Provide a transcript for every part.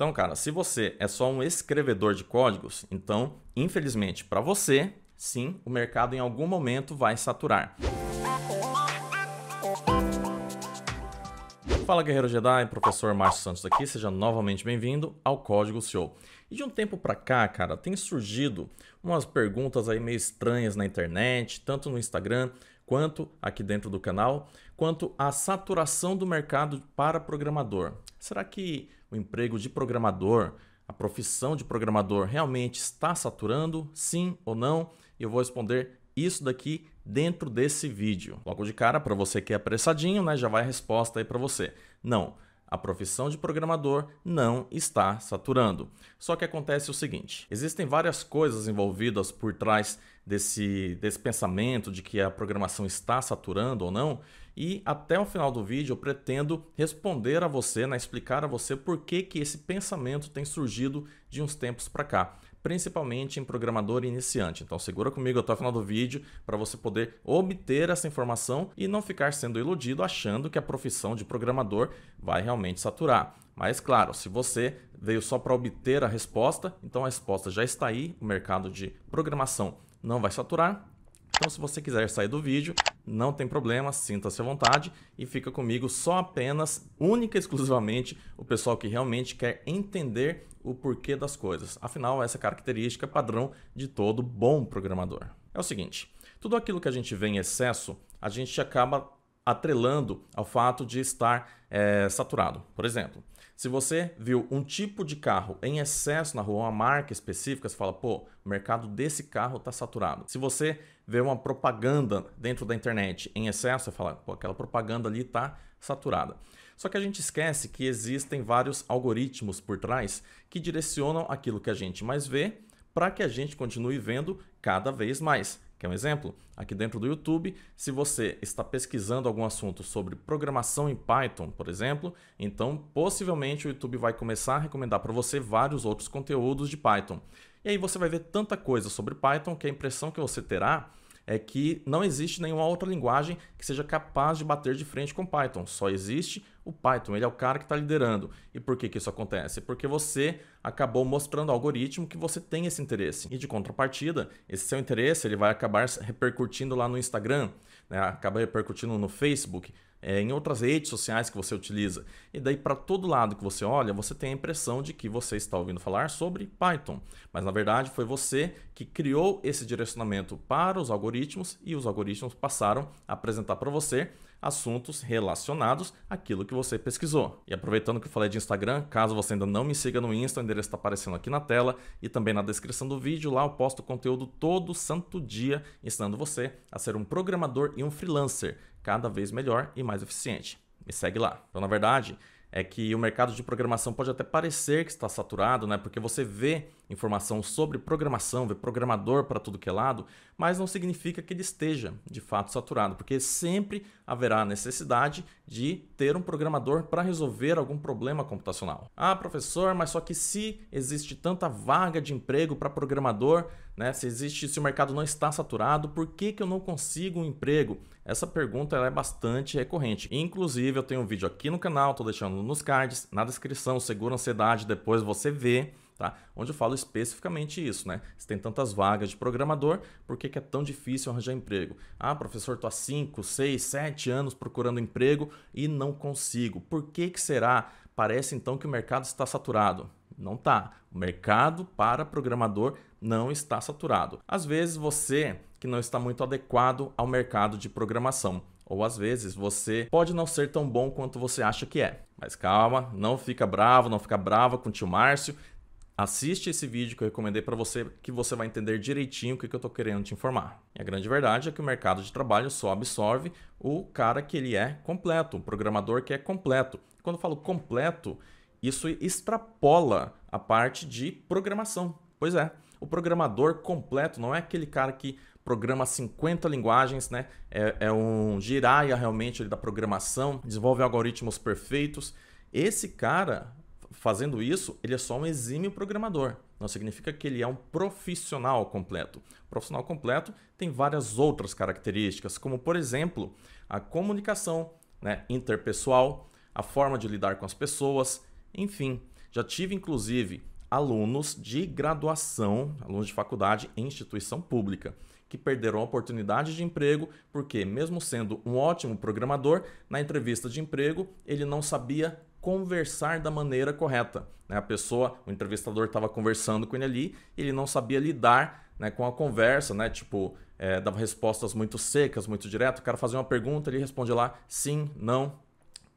Então, cara, se você é só um escrevedor de códigos, então, infelizmente para você, sim, o mercado em algum momento vai saturar. Fala Guerreiro Jedi, professor Márcio Santos aqui, seja novamente bem-vindo ao Código Show. E de um tempo para cá, cara, tem surgido umas perguntas aí meio estranhas na internet, tanto no Instagram quanto aqui dentro do canal, quanto à saturação do mercado para programador. Será que o emprego de programador, a profissão de programador realmente está saturando? Sim ou não? Eu vou responder isso daqui dentro desse vídeo. Logo de cara, para você que é apressadinho, né, já vai a resposta aí para você. Não. A profissão de programador não está saturando. Só que acontece o seguinte: existem várias coisas envolvidas por trás desse, desse pensamento de que a programação está saturando ou não, e até o final do vídeo eu pretendo responder a você, né, explicar a você por que, que esse pensamento tem surgido de uns tempos para cá principalmente em programador iniciante. Então segura comigo até o final do vídeo para você poder obter essa informação e não ficar sendo iludido achando que a profissão de programador vai realmente saturar. Mas claro, se você veio só para obter a resposta, então a resposta já está aí, o mercado de programação não vai saturar então, se você quiser sair do vídeo, não tem problema, sinta-se à vontade e fica comigo só apenas, única e exclusivamente, o pessoal que realmente quer entender o porquê das coisas. Afinal, essa é a característica padrão de todo bom programador. É o seguinte, tudo aquilo que a gente vê em excesso, a gente acaba atrelando ao fato de estar é, saturado. Por exemplo, se você viu um tipo de carro em excesso na rua, uma marca específica, você fala, pô, o mercado desse carro está saturado. Se você vê uma propaganda dentro da internet em excesso, você fala, pô, aquela propaganda ali está saturada. Só que a gente esquece que existem vários algoritmos por trás que direcionam aquilo que a gente mais vê para que a gente continue vendo cada vez mais. Quer um exemplo? Aqui dentro do YouTube, se você está pesquisando algum assunto sobre programação em Python, por exemplo, então possivelmente o YouTube vai começar a recomendar para você vários outros conteúdos de Python. E aí você vai ver tanta coisa sobre Python que a impressão que você terá é que não existe nenhuma outra linguagem que seja capaz de bater de frente com Python. Só existe o Python, ele é o cara que está liderando. E por que, que isso acontece? Porque você acabou mostrando ao algoritmo que você tem esse interesse. E de contrapartida, esse seu interesse ele vai acabar repercutindo lá no Instagram, né? acaba repercutindo no Facebook, é, em outras redes sociais que você utiliza. E daí, para todo lado que você olha, você tem a impressão de que você está ouvindo falar sobre Python. Mas na verdade, foi você que criou esse direcionamento para os algoritmos e os algoritmos passaram a apresentar para você assuntos relacionados àquilo que você pesquisou. E aproveitando que eu falei de Instagram, caso você ainda não me siga no Insta, o endereço está aparecendo aqui na tela e também na descrição do vídeo. Lá eu posto conteúdo todo santo dia ensinando você a ser um programador e um freelancer cada vez melhor e mais eficiente. Me segue lá. Então, na verdade, é que o mercado de programação pode até parecer que está saturado, né? Porque você vê informação sobre programação, vê programador para tudo que é lado, mas não significa que ele esteja de fato saturado, porque sempre haverá necessidade de ter um programador para resolver algum problema computacional. Ah, professor, mas só que se existe tanta vaga de emprego para programador, né? Se existe, se o mercado não está saturado, por que, que eu não consigo um emprego? Essa pergunta é bastante recorrente. Inclusive, eu tenho um vídeo aqui no canal, estou deixando nos cards, na descrição, segura ansiedade, depois você vê. Tá? Onde eu falo especificamente isso, né? Se tem tantas vagas de programador, por que, que é tão difícil arranjar emprego? Ah, professor, estou há 5, 6, 7 anos procurando emprego e não consigo. Por que, que será? Parece então que o mercado está saturado. Não tá. O mercado para programador não está saturado. Às vezes você que não está muito adequado ao mercado de programação, ou às vezes você pode não ser tão bom quanto você acha que é. Mas calma, não fica bravo, não fica brava com o tio Márcio. Assiste esse vídeo que eu recomendei para você, que você vai entender direitinho o que eu estou querendo te informar. E a grande verdade é que o mercado de trabalho só absorve o cara que ele é completo, o programador que é completo. Quando eu falo completo, isso extrapola a parte de programação. Pois é. O programador completo não é aquele cara que programa 50 linguagens, né? É, é um giraia realmente da programação, desenvolve algoritmos perfeitos. Esse cara, fazendo isso, ele é só um exímio programador. Não significa que ele é um profissional completo. O profissional completo tem várias outras características, como por exemplo, a comunicação né, interpessoal, a forma de lidar com as pessoas, enfim. Já tive inclusive alunos de graduação, alunos de faculdade em instituição pública, que perderam a oportunidade de emprego porque, mesmo sendo um ótimo programador, na entrevista de emprego ele não sabia conversar da maneira correta. Né? A pessoa, o entrevistador estava conversando com ele ali, ele não sabia lidar né, com a conversa, né? Tipo, é, dava respostas muito secas, muito direto. O cara fazia uma pergunta, ele responde lá sim, não,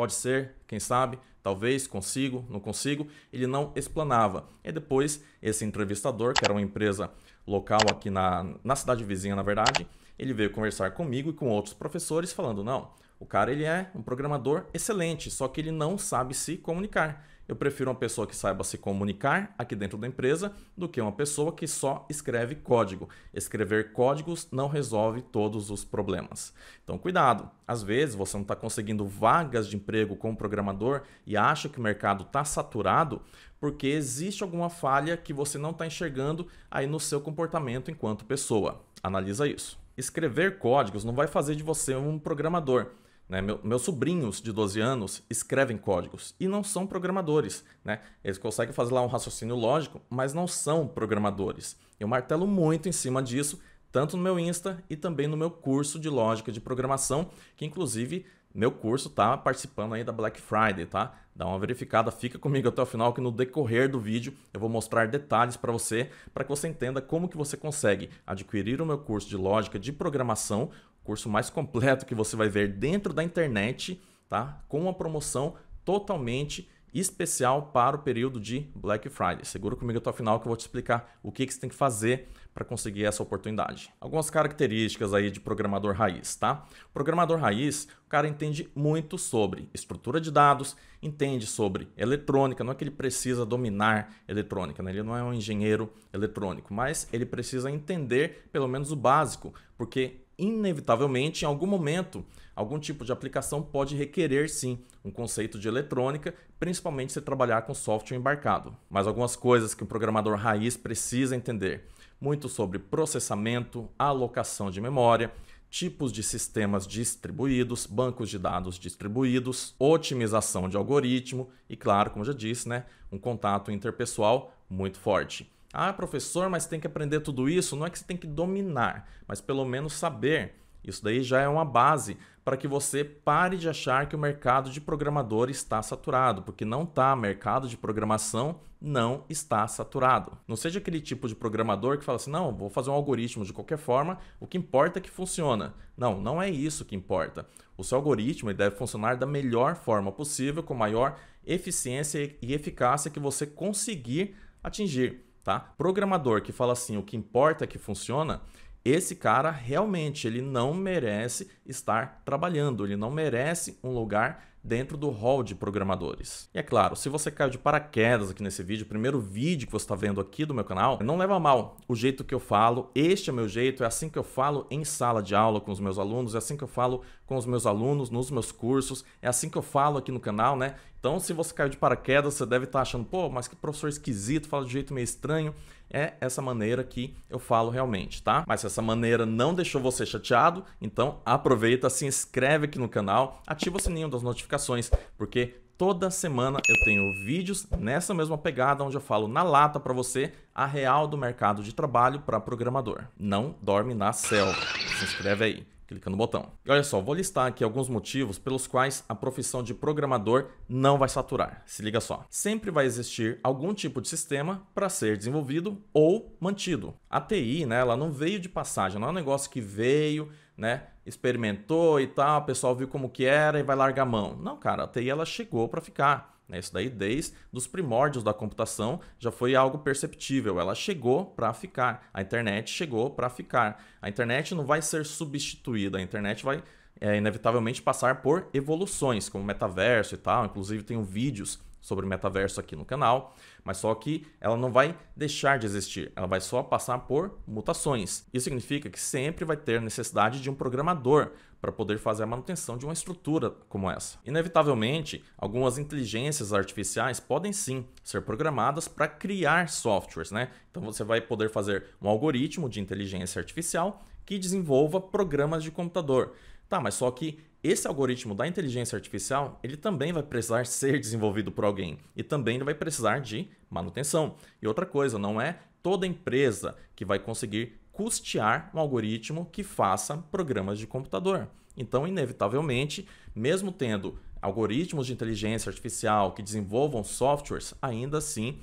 pode ser, quem sabe, talvez, consigo, não consigo, ele não explanava. E depois, esse entrevistador, que era uma empresa local aqui na, na cidade vizinha, na verdade, ele veio conversar comigo e com outros professores, falando: não, o cara ele é um programador excelente, só que ele não sabe se comunicar. Eu prefiro uma pessoa que saiba se comunicar aqui dentro da empresa do que uma pessoa que só escreve código. Escrever códigos não resolve todos os problemas. Então, cuidado. Às vezes você não está conseguindo vagas de emprego como programador e acha que o mercado está saturado porque existe alguma falha que você não está enxergando aí no seu comportamento enquanto pessoa. Analisa isso. Escrever códigos não vai fazer de você um programador né? Meu, meus sobrinhos de 12 anos escrevem códigos e não são programadores. Né? Eles conseguem fazer lá um raciocínio lógico, mas não são programadores. Eu martelo muito em cima disso, tanto no meu Insta e também no meu curso de lógica de programação, que inclusive meu curso tá participando aí da Black Friday, tá? Dá uma verificada, fica comigo até o final que no decorrer do vídeo eu vou mostrar detalhes para você, para que você entenda como que você consegue adquirir o meu curso de lógica de programação curso mais completo que você vai ver dentro da internet, tá? Com uma promoção totalmente especial para o período de Black Friday. Segura comigo até o final que eu vou te explicar o que, que você tem que fazer para conseguir essa oportunidade. Algumas características aí de programador raiz, tá? programador raiz, o cara entende muito sobre estrutura de dados, entende sobre eletrônica, não é que ele precisa dominar eletrônica, né? ele não é um engenheiro eletrônico, mas ele precisa entender pelo menos o básico, porque inevitavelmente, em algum momento, algum tipo de aplicação pode requerer sim um conceito de eletrônica, principalmente se trabalhar com software embarcado. Mas algumas coisas que o programador raiz precisa entender: muito sobre processamento, alocação de memória, tipos de sistemas distribuídos, bancos de dados distribuídos, otimização de algoritmo e, claro, como já disse, né, um contato interpessoal muito forte. Ah, professor, mas tem que aprender tudo isso. Não é que você tem que dominar, mas pelo menos saber. Isso daí já é uma base para que você pare de achar que o mercado de programador está saturado, porque não está. Mercado de programação não está saturado. Não seja aquele tipo de programador que fala assim: não, vou fazer um algoritmo de qualquer forma, o que importa é que funciona. Não, não é isso que importa. O seu algoritmo deve funcionar da melhor forma possível, com maior eficiência e eficácia que você conseguir atingir tá? Programador que fala assim, o que importa é que funciona, esse cara realmente ele não merece estar trabalhando, ele não merece um lugar dentro do hall de programadores. E é claro, se você caiu de paraquedas aqui nesse vídeo, primeiro vídeo que você está vendo aqui do meu canal, não leva a mal o jeito que eu falo, este é meu jeito, é assim que eu falo em sala de aula com os meus alunos, é assim que eu falo com os meus alunos nos meus cursos, é assim que eu falo aqui no canal, né? Então, se você caiu de paraquedas, você deve estar tá achando, pô, mas que professor esquisito, fala de jeito meio estranho é essa maneira que eu falo realmente, tá? Mas se essa maneira não deixou você chateado, então aproveita, se inscreve aqui no canal, ativa o sininho das notificações, porque toda semana eu tenho vídeos nessa mesma pegada onde eu falo na lata para você a real do mercado de trabalho para programador. Não dorme na selva se inscreve aí, clica no botão. E olha só, vou listar aqui alguns motivos pelos quais a profissão de programador não vai saturar. Se liga só. Sempre vai existir algum tipo de sistema para ser desenvolvido ou mantido. A TI, né, ela não veio de passagem, não é um negócio que veio, né, experimentou e tal, o pessoal viu como que era e vai largar a mão. Não, cara, a TI ela chegou para ficar. Né? Isso daí, desde os primórdios da computação, já foi algo perceptível. Ela chegou para ficar. A internet chegou para ficar. A internet não vai ser substituída. A internet vai é, inevitavelmente passar por evoluções, como metaverso e tal. Inclusive, tenho vídeos sobre metaverso aqui no canal, mas só que ela não vai deixar de existir, ela vai só passar por mutações. Isso significa que sempre vai ter necessidade de um programador para poder fazer a manutenção de uma estrutura como essa. Inevitavelmente, algumas inteligências artificiais podem sim ser programadas para criar softwares, né? Então você vai poder fazer um algoritmo de inteligência artificial que desenvolva programas de computador. Tá, mas só que esse algoritmo da inteligência artificial, ele também vai precisar ser desenvolvido por alguém e também ele vai precisar de manutenção. E outra coisa, não é toda empresa que vai conseguir custear um algoritmo que faça programas de computador. Então, inevitavelmente, mesmo tendo algoritmos de inteligência artificial que desenvolvam softwares, ainda assim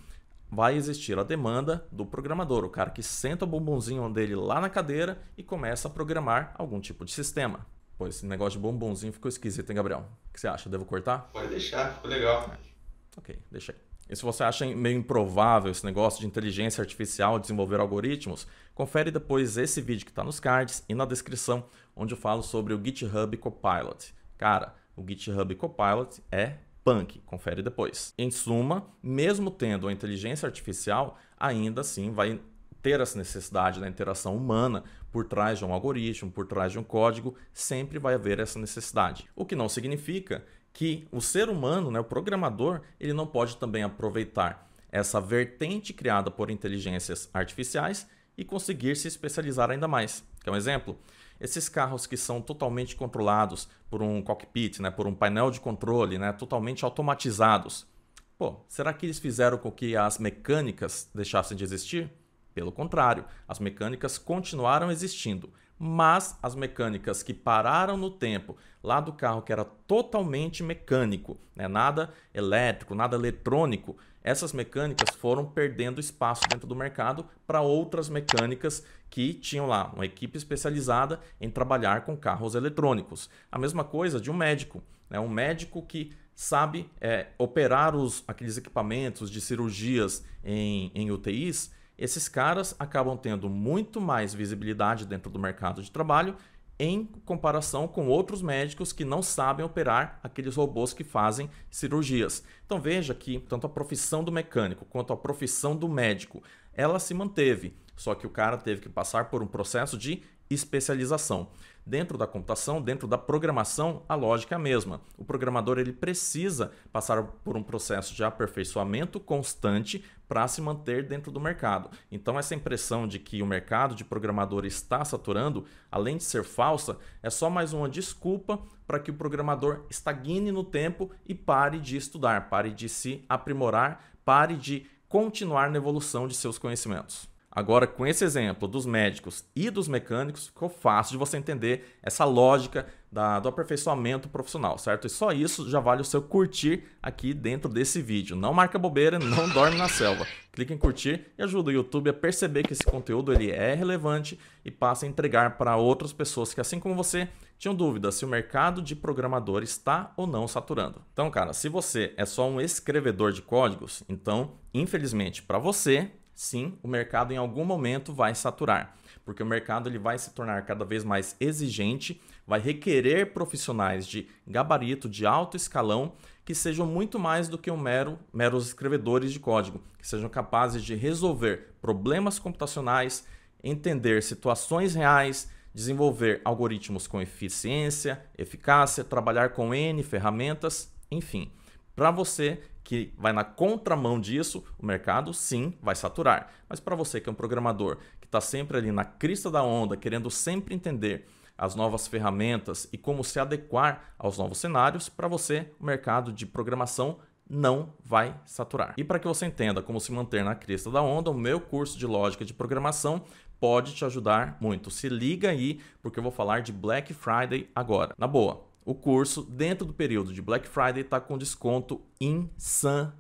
vai existir a demanda do programador, o cara que senta o bumbumzinho dele lá na cadeira e começa a programar algum tipo de sistema. Pô, esse negócio de bombonzinho ficou esquisito, hein, Gabriel? O que você acha? Devo cortar? Pode deixar, ficou legal. É. Ok, deixa aí. E se você acha meio improvável esse negócio de inteligência artificial desenvolver algoritmos, confere depois esse vídeo que está nos cards e na descrição, onde eu falo sobre o GitHub Copilot. Cara, o GitHub Copilot é punk, confere depois. Em suma, mesmo tendo a inteligência artificial, ainda assim vai ter essa necessidade da interação humana por trás de um algoritmo, por trás de um código, sempre vai haver essa necessidade. O que não significa que o ser humano, né, o programador, ele não pode também aproveitar essa vertente criada por inteligências artificiais e conseguir se especializar ainda mais. Quer um exemplo? Esses carros que são totalmente controlados por um cockpit, né, por um painel de controle, né, totalmente automatizados. Pô, será que eles fizeram com que as mecânicas deixassem de existir? Pelo contrário, as mecânicas continuaram existindo, mas as mecânicas que pararam no tempo, lá do carro que era totalmente mecânico, né? nada elétrico, nada eletrônico, essas mecânicas foram perdendo espaço dentro do mercado para outras mecânicas que tinham lá uma equipe especializada em trabalhar com carros eletrônicos. A mesma coisa de um médico, né? um médico que sabe é, operar os, aqueles equipamentos de cirurgias em, em UTIs, esses caras acabam tendo muito mais visibilidade dentro do mercado de trabalho em comparação com outros médicos que não sabem operar aqueles robôs que fazem cirurgias. Então veja que tanto a profissão do mecânico quanto a profissão do médico, ela se manteve, só que o cara teve que passar por um processo de especialização. Dentro da computação, dentro da programação, a lógica é a mesma. O programador ele precisa passar por um processo de aperfeiçoamento constante para se manter dentro do mercado. Então essa impressão de que o mercado de programador está saturando, além de ser falsa, é só mais uma desculpa para que o programador estagne no tempo e pare de estudar, pare de se aprimorar, pare de continuar na evolução de seus conhecimentos. Agora, com esse exemplo dos médicos e dos mecânicos, ficou fácil de você entender essa lógica da, do aperfeiçoamento profissional, certo? E só isso já vale o seu curtir aqui dentro desse vídeo. Não marca bobeira, não dorme na selva. Clique em curtir e ajuda o YouTube a perceber que esse conteúdo ele é relevante e passa a entregar para outras pessoas que, assim como você, tinham dúvidas se o mercado de programador está ou não saturando. Então, cara, se você é só um escrevedor de códigos, então, infelizmente para você, sim, o mercado em algum momento vai saturar, porque o mercado ele vai se tornar cada vez mais exigente, vai requerer profissionais de gabarito, de alto escalão, que sejam muito mais do que um mero meros escrevedores de código, que sejam capazes de resolver problemas computacionais, entender situações reais, desenvolver algoritmos com eficiência, eficácia, trabalhar com N ferramentas, enfim. Para você que vai na contramão disso, o mercado sim vai saturar. Mas para você que é um programador, que está sempre ali na crista da onda, querendo sempre entender as novas ferramentas e como se adequar aos novos cenários, para você o mercado de programação não vai saturar. E para que você entenda como se manter na crista da onda, o meu curso de lógica de programação pode te ajudar muito. Se liga aí, porque eu vou falar de Black Friday agora. Na boa, o curso, dentro do período de Black Friday, tá com desconto insano.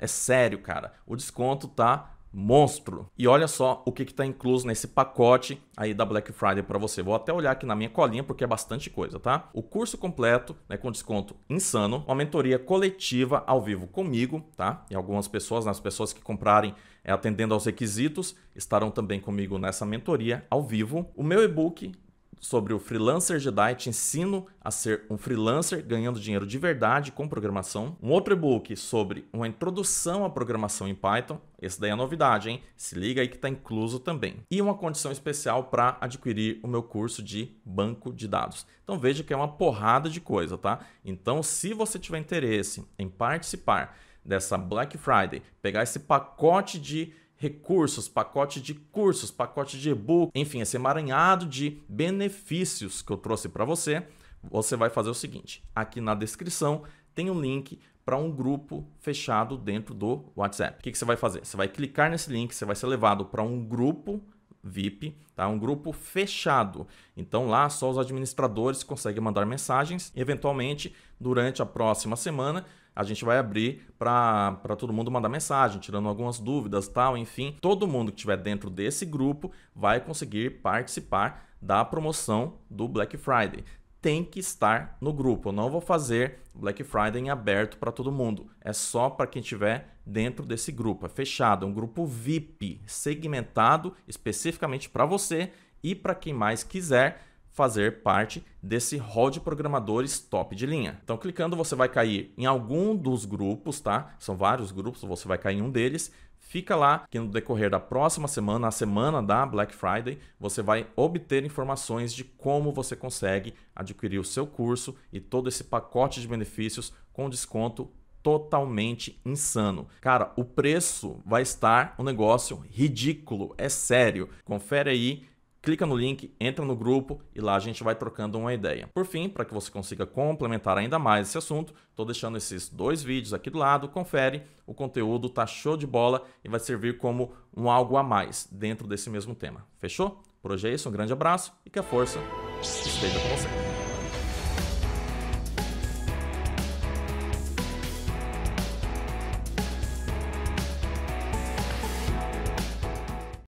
É sério, cara. O desconto tá monstro. E olha só o que está incluso nesse pacote aí da Black Friday para você. Vou até olhar aqui na minha colinha porque é bastante coisa, tá? O curso completo, né, com desconto insano, uma mentoria coletiva ao vivo comigo, tá? E algumas pessoas, né, as pessoas que comprarem é, atendendo aos requisitos, estarão também comigo nessa mentoria ao vivo. O meu e-book sobre o Freelancer Jedi, te ensino a ser um freelancer ganhando dinheiro de verdade com programação. Um outro e-book sobre uma introdução à programação em Python. Esse daí é novidade, hein? Se liga aí que está incluso também. E uma condição especial para adquirir o meu curso de banco de dados. Então veja que é uma porrada de coisa, tá? Então, se você tiver interesse em participar dessa Black Friday, pegar esse pacote de recursos, pacote de cursos, pacote de e-book, enfim, esse emaranhado de benefícios que eu trouxe para você, você vai fazer o seguinte: aqui na descrição tem um link para um grupo fechado dentro do WhatsApp. O que, que você vai fazer? Você vai clicar nesse link, você vai ser levado para um grupo VIP, tá? Um grupo fechado. Então lá só os administradores conseguem mandar mensagens. Eventualmente, durante a próxima semana, a gente vai abrir para todo mundo mandar mensagem, tirando algumas dúvidas, tal, enfim. Todo mundo que estiver dentro desse grupo vai conseguir participar da promoção do Black Friday tem que estar no grupo. Eu não vou fazer Black Friday em aberto para todo mundo. É só para quem estiver dentro desse grupo. É fechado, é um grupo VIP, segmentado especificamente para você e para quem mais quiser fazer parte desse hall de programadores top de linha. Então, clicando, você vai cair em algum dos grupos, tá? São vários grupos, você vai cair em um deles. Fica lá que no decorrer da próxima semana, a semana da Black Friday, você vai obter informações de como você consegue adquirir o seu curso e todo esse pacote de benefícios com desconto totalmente insano. Cara, o preço vai estar um negócio ridículo, é sério. Confere aí Clica no link, entra no grupo e lá a gente vai trocando uma ideia. Por fim, para que você consiga complementar ainda mais esse assunto, estou deixando esses dois vídeos aqui do lado, confere, o conteúdo tá show de bola e vai servir como um algo a mais dentro desse mesmo tema. Fechou? Por hoje é isso, um grande abraço e que a força esteja com você.